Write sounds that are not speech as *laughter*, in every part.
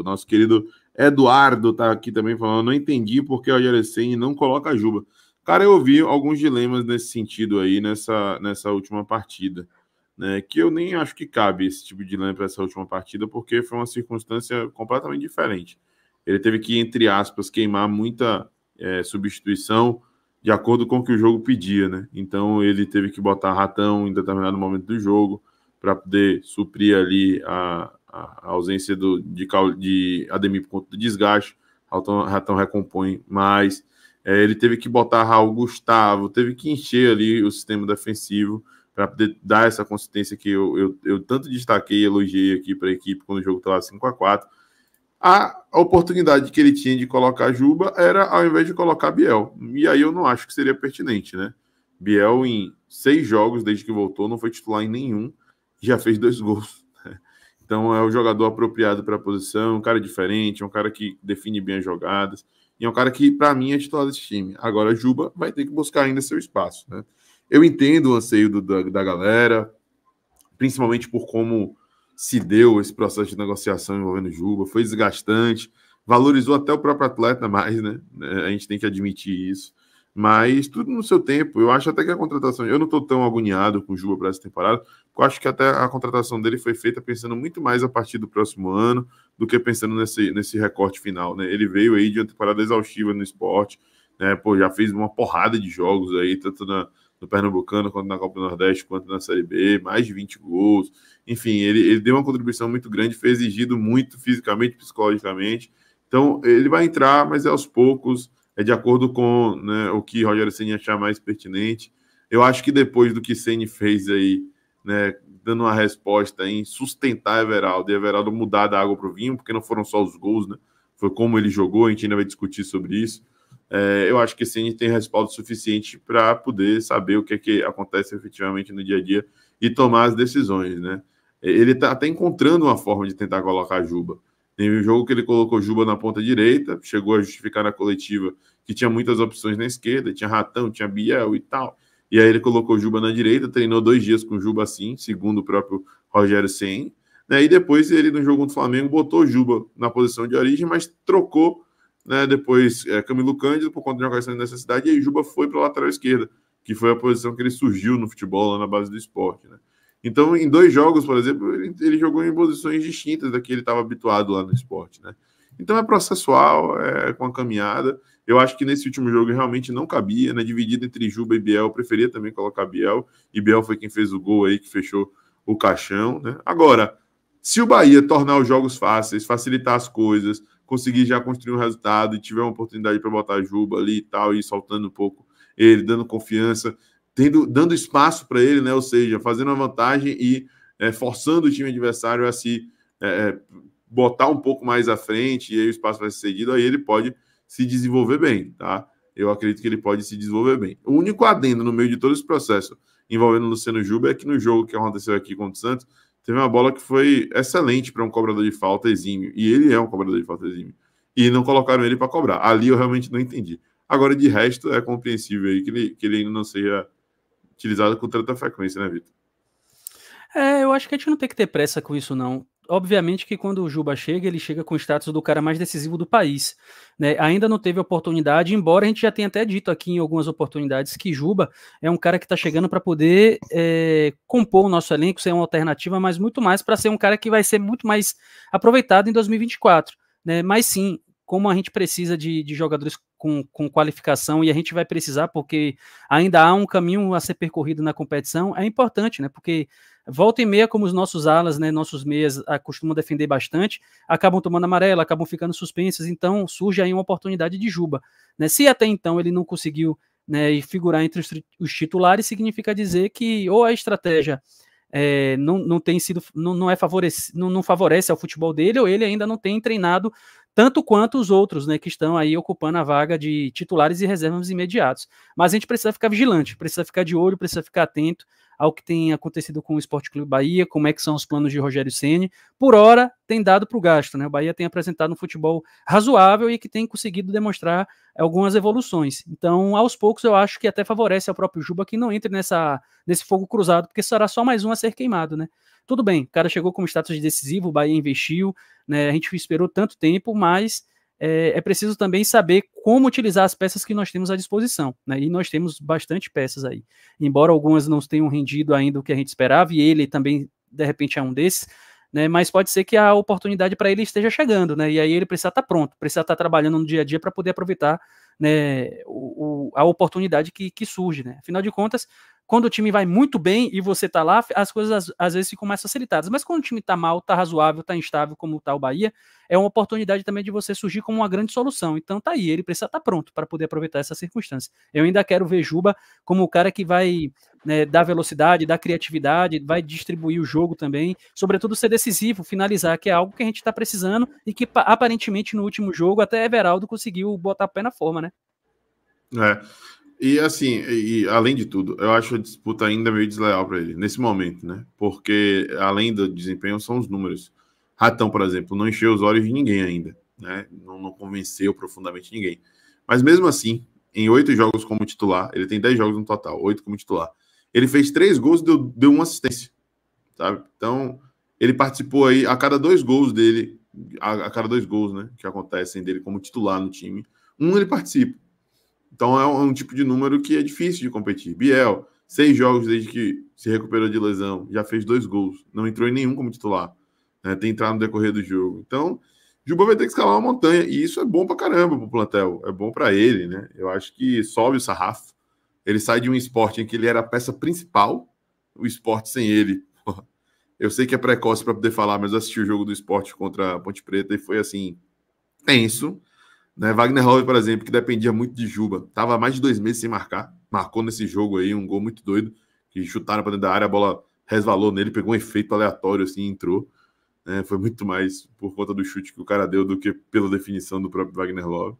O nosso querido Eduardo tá aqui também falando, não entendi porque o Algerecen não coloca a Juba. Cara, eu vi alguns dilemas nesse sentido aí, nessa, nessa última partida. Né, que eu nem acho que cabe esse tipo de dilema para essa última partida, porque foi uma circunstância completamente diferente. Ele teve que, entre aspas, queimar muita é, substituição de acordo com o que o jogo pedia, né? Então ele teve que botar ratão em determinado momento do jogo para poder suprir ali a, a, ausência do, de, de Ademir por conta do desgaste, Ratão, Ratão recompõe, mais. é, ele teve que botar Raul Gustavo, teve que encher ali o sistema defensivo para poder dar essa consistência que eu, eu, eu tanto destaquei e elogiei aqui para a equipe quando o jogo estava 5 a 4 a oportunidade que ele tinha de colocar Juba era ao invés de colocar Biel. E aí eu não acho que seria pertinente, né? Biel, em seis jogos desde que voltou, não foi titular em nenhum, já fez dois gols. Então é o jogador apropriado para a posição, um cara diferente, um cara que define bem as jogadas, e é um cara que, para mim, é titular desse time. Agora, Juba vai ter que buscar ainda seu espaço. Né? Eu entendo o anseio do, da, da galera, principalmente por como se deu esse processo de negociação envolvendo Juba, foi desgastante, valorizou até o próprio atleta mais, né? A gente tem que admitir isso. Mas tudo no seu tempo. Eu acho até que a contratação. Eu não estou tão agoniado com o Juba para essa temporada, acho que até a contratação dele foi feita pensando muito mais a partir do próximo ano do que pensando nesse, nesse recorte final, né? Ele veio aí de uma temporada exaustiva no esporte, né? Pô, já fez uma porrada de jogos aí, tanto na, no Pernambucano, quanto na Copa do Nordeste, quanto na Série B, mais de 20 gols. Enfim, ele, ele deu uma contribuição muito grande, foi exigido muito fisicamente, psicologicamente. Então, ele vai entrar, mas é aos poucos, é de acordo com né, o que Rogério Senna achar mais pertinente. Eu acho que depois do que Senna fez aí né, dando uma resposta em sustentar Everaldo e Everaldo mudar da água para o vinho, porque não foram só os gols, né? Foi como ele jogou, a gente ainda vai discutir sobre isso. É, eu acho que sim, a gente tem respaldo suficiente para poder saber o que, é que acontece efetivamente no dia a dia e tomar as decisões, né? Ele está até encontrando uma forma de tentar colocar Juba. Teve um jogo que ele colocou Juba na ponta direita, chegou a justificar na coletiva que tinha muitas opções na esquerda, tinha Ratão, tinha Biel e tal. E aí ele colocou o Juba na direita, treinou dois dias com o Juba assim, segundo o próprio Rogério Sen. Né, e depois ele, no jogo contra o Flamengo, botou o Juba na posição de origem, mas trocou né, depois é, Camilo Cândido por conta de uma questão de necessidade, e aí Juba foi para a lateral esquerda, que foi a posição que ele surgiu no futebol lá na base do esporte. Né. Então, em dois jogos, por exemplo, ele, ele jogou em posições distintas da que ele estava habituado lá no esporte. Né. Então é processual, é com a caminhada. Eu acho que nesse último jogo realmente não cabia, né? Dividido entre Juba e Biel, eu preferia também colocar Biel. E Biel foi quem fez o gol aí, que fechou o caixão, né? Agora, se o Bahia tornar os jogos fáceis, facilitar as coisas, conseguir já construir um resultado e tiver uma oportunidade para botar Juba ali e tal, e soltando um pouco ele, dando confiança, tendo, dando espaço para ele, né? Ou seja, fazendo uma vantagem e é, forçando o time adversário a se é, é, botar um pouco mais à frente, e aí o espaço vai ser cedido, aí ele pode se desenvolver bem, tá? Eu acredito que ele pode se desenvolver bem. O único adendo no meio de todo esse processo envolvendo o Luciano Juba é que no jogo que aconteceu aqui contra o Santos, teve uma bola que foi excelente para um cobrador de falta exímio. E ele é um cobrador de falta exímio. E não colocaram ele para cobrar. Ali eu realmente não entendi. Agora, de resto, é compreensível aí que ele, que ele ainda não seja utilizado com tanta frequência, né, Vitor? É, eu acho que a gente não tem que ter pressa com isso, não obviamente que quando o Juba chega, ele chega com o status do cara mais decisivo do país. Né? Ainda não teve oportunidade, embora a gente já tenha até dito aqui em algumas oportunidades que Juba é um cara que está chegando para poder é, compor o nosso elenco, ser uma alternativa, mas muito mais para ser um cara que vai ser muito mais aproveitado em 2024. Né? Mas sim, como a gente precisa de, de jogadores com, com, qualificação e a gente vai precisar, porque ainda há um caminho a ser percorrido na competição, é importante, né? Porque Volta e meia, como os nossos alas, né, nossos meias costumam defender bastante, acabam tomando amarela, acabam ficando suspensas, então surge aí uma oportunidade de Juba. Né? Se até então ele não conseguiu né, figurar entre os, os, titulares, significa dizer que ou a estratégia é, não, não tem sido, não, não é favorece, não, não favorece ao futebol dele, ou ele ainda não tem treinado tanto quanto os outros, né, que estão aí ocupando a vaga de titulares e reservas imediatos. Mas a gente precisa ficar vigilante, precisa ficar de olho, precisa ficar atento, ao que tem acontecido com o Esporte Clube Bahia, como é que são os planos de Rogério Ceni. Por hora, tem dado para o gasto, né? O Bahia tem apresentado um futebol razoável e que tem conseguido demonstrar algumas evoluções. Então, aos poucos, eu acho que até favorece ao próprio Juba que não entre nessa, nesse fogo cruzado, porque será só mais um a ser queimado, né? Tudo bem, o cara chegou com status de decisivo, o Bahia investiu, né? A gente esperou tanto tempo, mas é, é, preciso também saber como utilizar as peças que nós temos à disposição. Né? E nós temos bastante peças aí. Embora algumas não tenham rendido ainda o que a gente esperava, e ele também, de repente, é um desses, né? mas pode ser que a oportunidade para ele esteja chegando, né? e aí ele precisa estar tá pronto, precisa estar tá trabalhando no dia a dia para poder aproveitar né, o, o, a oportunidade que, que surge. Né? Afinal de contas, quando o time vai muito bem e você tá lá, as coisas às, às vezes ficam mais facilitadas. Mas quando o time tá mal, tá razoável, tá instável, como tá o Bahia, é uma oportunidade também de você surgir como uma grande solução. Então tá aí, ele precisa estar tá pronto para poder aproveitar essa circunstância. Eu ainda quero ver Juba como o cara que vai né, dar velocidade, dar criatividade, vai distribuir o jogo também, sobretudo ser decisivo, finalizar, que é algo que a gente está precisando e que aparentemente no último jogo até Everaldo conseguiu botar o pé na forma, né? É. E assim, e, além de tudo, eu acho a disputa ainda meio desleal para ele, nesse momento, né? Porque além do desempenho, são os números. Ratão, por exemplo, não encheu os olhos de ninguém ainda, né? Não, não convenceu profundamente ninguém. Mas mesmo assim, em oito jogos como titular, ele tem dez jogos no total, oito como titular. Ele fez três gols e deu, deu uma assistência, sabe? Então, ele participou aí a cada dois gols dele, a, a cada dois gols, né? Que acontecem dele como titular no time, um ele participa então é um tipo de número que é difícil de competir. Biel, seis jogos desde que se recuperou de lesão, já fez dois gols, não entrou em nenhum como titular, né? tem entrado no decorrer do jogo. Então, Juba vai ter que escalar uma montanha, e isso é bom para caramba para o plantel, é bom para ele, né? Eu acho que sobe o sarrafo. Ele sai de um esporte em que ele era a peça principal, o esporte sem ele. *laughs* Eu sei que é precoce para poder falar, mas eu assisti o jogo do esporte contra a Ponte Preta e foi assim, tenso né? Wagner Love, por exemplo, que dependia muito de Juba, estava mais de dois meses sem marcar, marcou nesse jogo aí um gol muito doido, que chutaram para dentro da área, a bola resvalou nele, pegou um efeito aleatório assim, entrou. É, foi muito mais por conta do chute que o cara deu do que pela definição do próprio Wagner Love.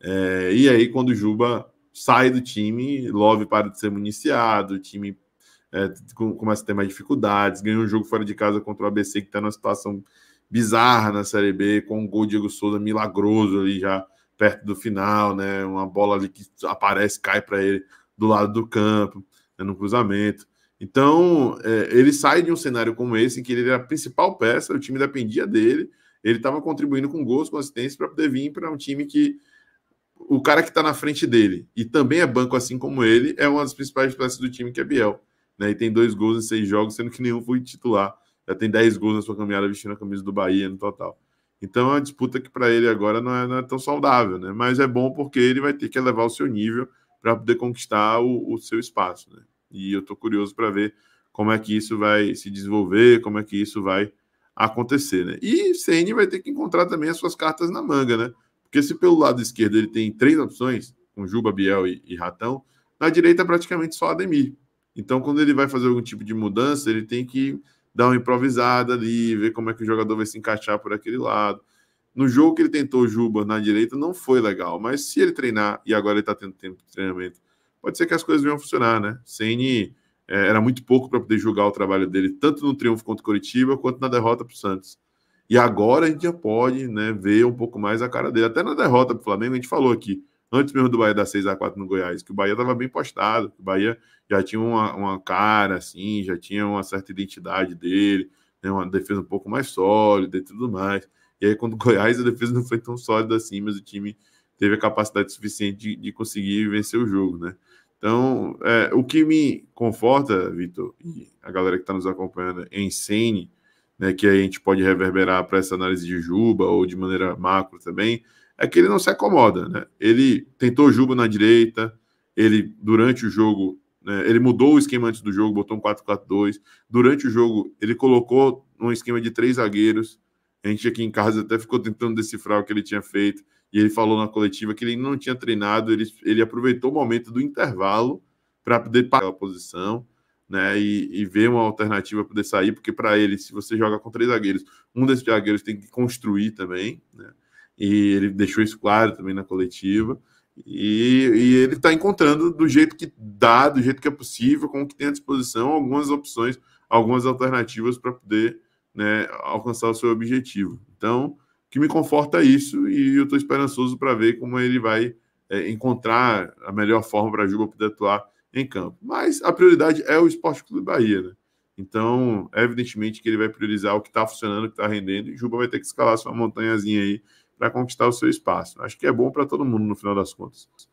É, e aí, quando Juba sai do time, Love para de ser municiado, o time é, começa a ter mais dificuldades, ganhou um jogo fora de casa contra o ABC, que está numa situação bizarra na Série B, com um gol Diego Souza milagroso ali já perto do final, né? Uma bola ali que aparece, cai para ele do lado do campo, né, no cruzamento. Então, é, ele sai de um cenário como esse, em que ele era a principal peça, o time dependia dele, ele estava contribuindo com gols, com assistência, para poder vir para um time que o cara que está na frente dele e também é banco assim como ele, é uma das principais peças do time, que é Biel. Né? E tem dois gols em seis jogos, sendo que nenhum foi titular. Já tem dez gols na sua caminhada vestindo a camisa do Bahia no total. Então é uma disputa que para ele agora não é, não é, tão saudável, né? Mas é bom porque ele vai ter que elevar o seu nível para poder conquistar o, o, seu espaço, né? E eu estou curioso para ver como é que isso vai se desenvolver, como é que isso vai acontecer, né? E Ceni vai ter que encontrar também as suas cartas na manga, né? Porque se pelo lado esquerdo ele tem três opções, com Juba, Biel e, e Ratão, na direita é praticamente só Ademir. Então quando ele vai fazer algum tipo de mudança, ele tem que dar uma improvisada ali, ver como é que o jogador vai se encaixar por aquele lado. No jogo que ele tentou Juba na direita, não foi legal, mas se ele treinar, e agora ele está tendo tempo de treinamento, pode ser que as coisas venham a funcionar, né? Ceni é, era muito pouco para poder julgar o trabalho dele, tanto no triunfo contra o Curitiba, quanto na derrota para o Santos. E agora a gente já pode né, ver um pouco mais a cara dele. Até na derrota para o Flamengo, a gente falou aqui antes mesmo do Bahia dar 6 a 4 no Goiás, que o Bahia estava bem postado, que o Bahia já tinha uma, uma cara, assim, já tinha uma certa identidade dele, né, uma defesa um pouco mais sólida e tudo mais. E aí, quando o Goiás, a defesa não foi tão sólida assim, mas o time teve a capacidade suficiente de, de conseguir vencer o jogo, né? Então, é, o que me conforta, Vitor, e a galera que está nos acompanhando em é Sene, né, que a gente pode reverberar para essa análise de Juba ou de maneira macro também, é que ele não se acomoda. Né? Ele tentou o Juba na direita, ele, durante o jogo, né, ele mudou o esquema antes do jogo, botou um 4-4-2. Durante o jogo, ele colocou um esquema de três zagueiros. A gente aqui em casa até ficou tentando decifrar o que ele tinha feito. E ele falou na coletiva que ele não tinha treinado, ele, ele aproveitou o momento do intervalo para poder pagar a posição. Né, e, e, ver uma alternativa poder sair, porque para ele, se você joga com três zagueiros, um desses zagueiros tem que construir também, né, e ele deixou isso claro também na coletiva. E, e ele está encontrando do jeito que dá, do jeito que é possível, com o que tem à disposição, algumas opções, algumas alternativas para poder né, alcançar o seu objetivo. Então, que me conforta é isso e eu estou esperançoso para ver como ele vai é, encontrar a melhor forma para a Juba poder atuar em campo. Mas a prioridade é o Esporte Clube Bahia, né? Então, evidentemente que ele vai priorizar o que está funcionando, o que está rendendo, e Juba vai ter que escalar sua montanhazinha aí para conquistar o seu espaço. Acho que é bom para todo mundo no final das contas.